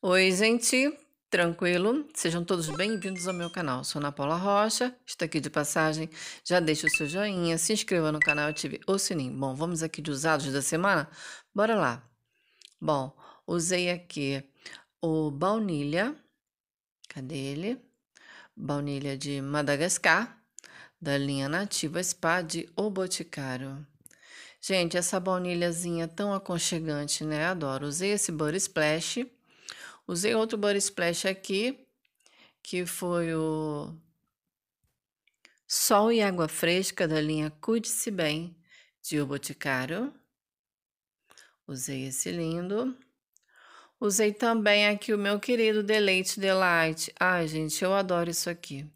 Oi, gente, tranquilo? Sejam todos bem-vindos ao meu canal. Sou Ana Paula Rocha, estou aqui de passagem. Já deixa o seu joinha, se inscreva no canal e ative o sininho. Bom, vamos aqui de usados da semana? Bora lá. Bom, usei aqui o baunilha, cadê ele? Baunilha de Madagascar, da linha Nativa Spa de O Boticário. Gente, essa baunilhazinha tão aconchegante, né? Adoro. Usei esse Butter Splash. Usei outro Butter Splash aqui, que foi o Sol e Água Fresca da linha Cuide-se Bem, de O Boticário. Usei esse lindo. Usei também aqui o meu querido Deleite Delight. Ai, gente, eu adoro isso aqui.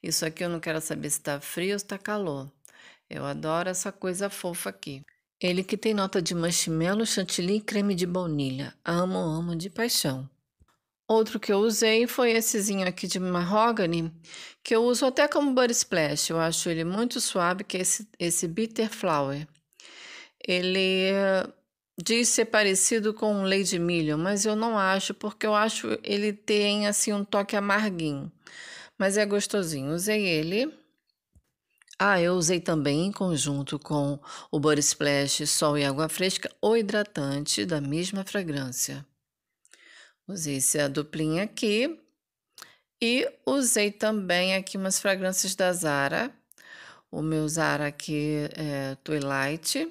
Isso aqui eu não quero saber se tá frio ou se tá calor. Eu adoro essa coisa fofa aqui. Ele que tem nota de marshmallow, chantilly e creme de baunilha. Amo, amo de paixão. Outro que eu usei foi essezinho aqui de mahogany, que eu uso até como body splash. Eu acho ele muito suave, que é esse, esse bitter flower. Ele eh, diz ser parecido com um lei de milho, mas eu não acho, porque eu acho ele tem assim um toque amarguinho. Mas é gostosinho. Usei ele. Ah, eu usei também em conjunto com o Body Splash Sol e Água Fresca ou hidratante da mesma fragrância. Usei essa duplinha aqui e usei também aqui umas fragrâncias da Zara. O meu Zara aqui é Twilight.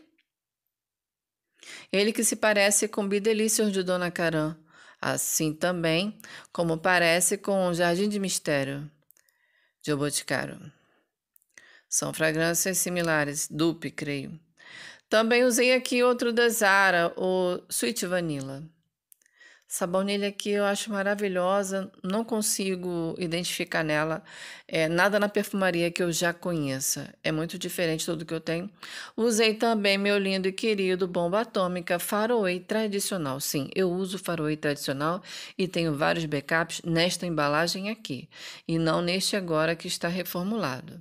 Ele que se parece com Delicious de Dona Caram, assim também como parece com Jardim de Mistério de O Boticário. São fragrâncias similares, dupe, creio. Também usei aqui outro da Zara, o Sweet Vanilla. Essa baunilha aqui eu acho maravilhosa, não consigo identificar nela é, nada na perfumaria que eu já conheça. É muito diferente tudo que eu tenho. Usei também meu lindo e querido bomba atômica faroe tradicional. Sim, eu uso faroe tradicional e tenho vários backups nesta embalagem aqui e não neste agora que está reformulado.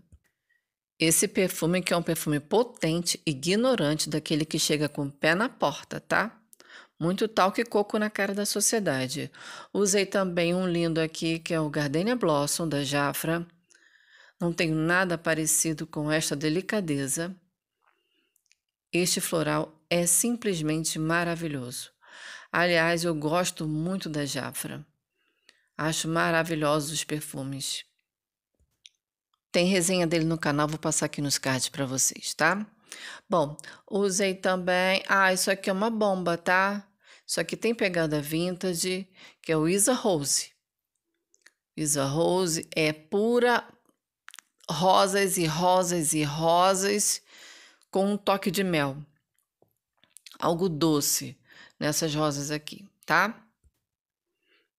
Esse perfume que é um perfume potente, ignorante, daquele que chega com o pé na porta, tá? Muito talco e coco na cara da sociedade. Usei também um lindo aqui, que é o Gardenia Blossom, da Jafra. Não tenho nada parecido com esta delicadeza. Este floral é simplesmente maravilhoso. Aliás, eu gosto muito da Jafra. Acho maravilhosos os perfumes. Tem resenha dele no canal, vou passar aqui nos cards para vocês, tá? Bom, usei também. Ah, isso aqui é uma bomba, tá? Isso aqui tem pegada vintage, que é o Isa Rose. Isa Rose é pura rosas e rosas e rosas com um toque de mel. Algo doce nessas rosas aqui, tá?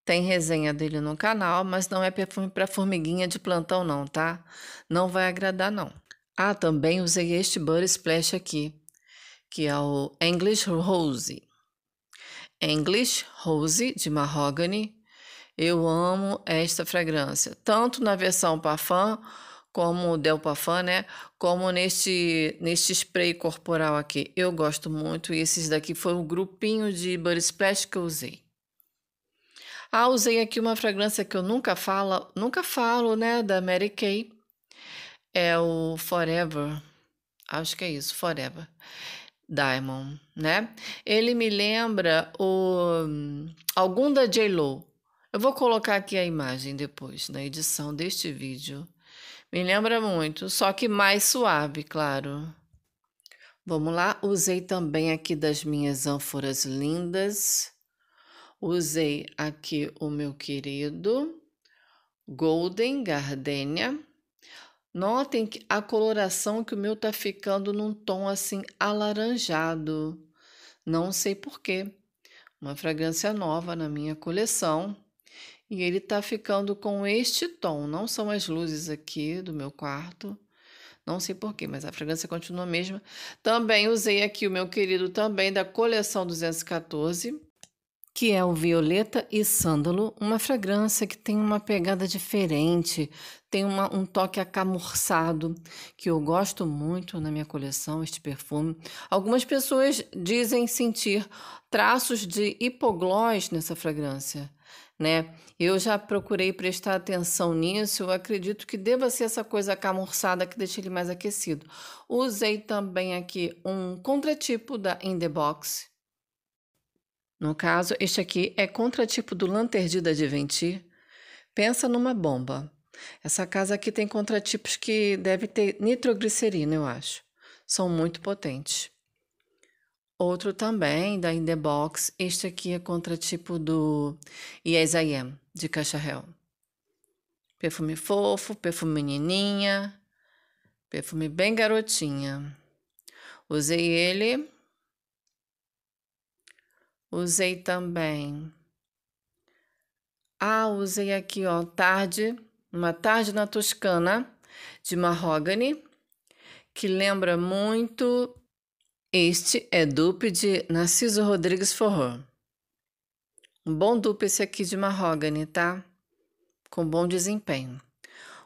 Tem resenha dele no canal, mas não é perfume para formiguinha de plantão não, tá? Não vai agradar não. Ah, também usei este Butter Splash aqui, que é o English Rose. English Rose de Mahogany. Eu amo esta fragrância, tanto na versão parfum como Del Parfum, né? Como neste, neste spray corporal aqui. Eu gosto muito e esses daqui foi o grupinho de Butter Splash que eu usei. Ah, usei aqui uma fragrância que eu nunca falo, nunca falo, né? Da Mary Kay. É o Forever. Acho que é isso, Forever. Diamond, né? Ele me lembra o algum da J Lo. Eu vou colocar aqui a imagem depois na edição deste vídeo. Me lembra muito, só que mais suave, claro. Vamos lá, usei também aqui das minhas ânforas lindas Usei aqui o meu querido Golden Gardenia. Notem que a coloração que o meu tá ficando num tom assim alaranjado. Não sei porquê. Uma fragrância nova na minha coleção. E ele tá ficando com este tom. Não são as luzes aqui do meu quarto. Não sei porquê, mas a fragrância continua a mesma. Também usei aqui o meu querido também da coleção 214 que é o violeta e sândalo, uma fragrância que tem uma pegada diferente, tem uma, um toque acamorçado que eu gosto muito na minha coleção, este perfume. Algumas pessoas dizem sentir traços de hipoglós nessa fragrância. Né? Eu já procurei prestar atenção nisso, eu acredito que deva ser essa coisa camurçada que deixa ele mais aquecido. Usei também aqui um contratipo da In The Box, no caso, este aqui é contratipo do Lanterdida de venti Pensa numa bomba. Essa casa aqui tem contratipos que deve ter nitroglicerina, eu acho. São muito potentes. Outro também, da In The Box. Este aqui é contratipo do Yes I Am, de Cacharel. Perfume fofo, perfume menininha, perfume bem garotinha. Usei ele Usei também. Ah, usei aqui, ó, tarde, uma tarde na Toscana, de Mahogany, que lembra muito. Este é dupe de Narciso Rodrigues Forró. Um bom dupe esse aqui de Mahogany, tá? Com bom desempenho.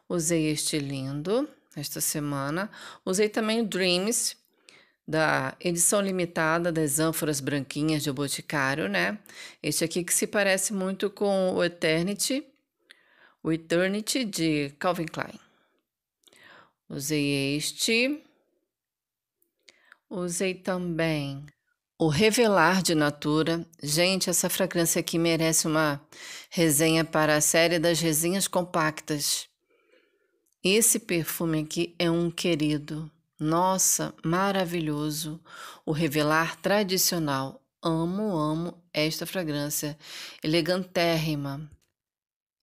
Usei este lindo esta semana. Usei também o Dreams, da edição limitada das ânforas branquinhas de Boticário, né? Este aqui que se parece muito com o Eternity, o Eternity de Calvin Klein. Usei este. Usei também o Revelar de Natura. Gente, essa fragrância aqui merece uma resenha para a série das resenhas compactas. Esse perfume aqui é um querido. Nossa, maravilhoso! O revelar tradicional. Amo, amo esta fragrância. Elegantérrima.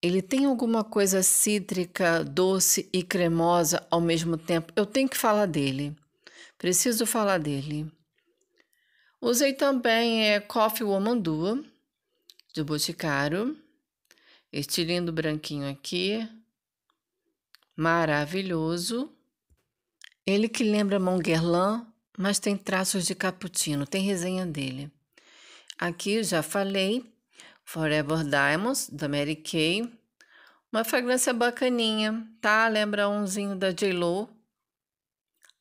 Ele tem alguma coisa cítrica, doce e cremosa ao mesmo tempo. Eu tenho que falar dele. Preciso falar dele. Usei também é, Coffee Woman Dua, de Boticário. Este lindo branquinho aqui. Maravilhoso. Ele que lembra Monguerlan, mas tem traços de cappuccino, tem resenha dele. Aqui já falei, Forever Diamonds, da Mary Kay. Uma fragrância bacaninha, tá? Lembra umzinho da J.Lo.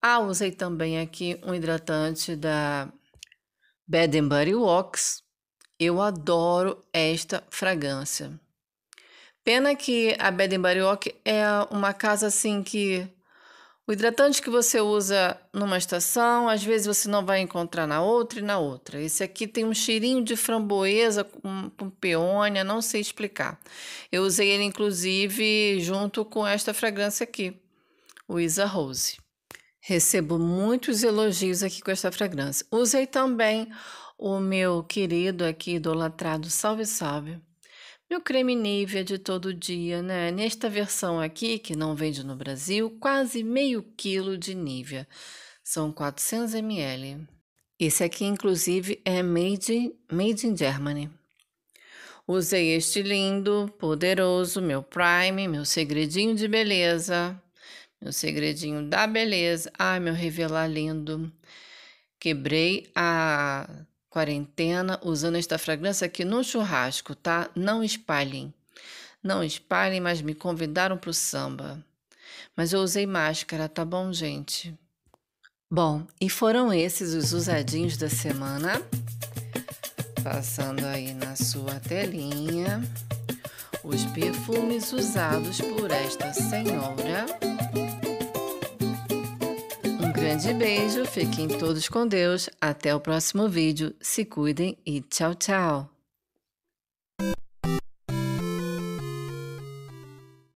Ah, usei também aqui um hidratante da Bed and Body Works. Eu adoro esta fragrância. Pena que a Bed and Body Works é uma casa assim que o hidratante que você usa numa estação, às vezes você não vai encontrar na outra e na outra. Esse aqui tem um cheirinho de framboesa com, com peônia, não sei explicar. Eu usei ele, inclusive, junto com esta fragrância aqui, o Isa Rose. Recebo muitos elogios aqui com esta fragrância. Usei também o meu querido aqui idolatrado Salve Salve e o creme Nivea de todo dia, né? Nesta versão aqui, que não vende no Brasil, quase meio quilo de Nivea. São 400 ml. Esse aqui, inclusive, é made, made in Germany. Usei este lindo, poderoso, meu prime, meu segredinho de beleza. Meu segredinho da beleza. Ai, meu revelar lindo. Quebrei a quarentena usando esta fragrância aqui no churrasco, tá? Não espalhem. Não espalhem, mas me convidaram para o samba. Mas eu usei máscara, tá bom, gente? Bom, e foram esses os usadinhos da semana. Passando aí na sua telinha os perfumes usados por esta senhora grande beijo, fiquem todos com Deus. Até o próximo vídeo. Se cuidem e tchau, tchau.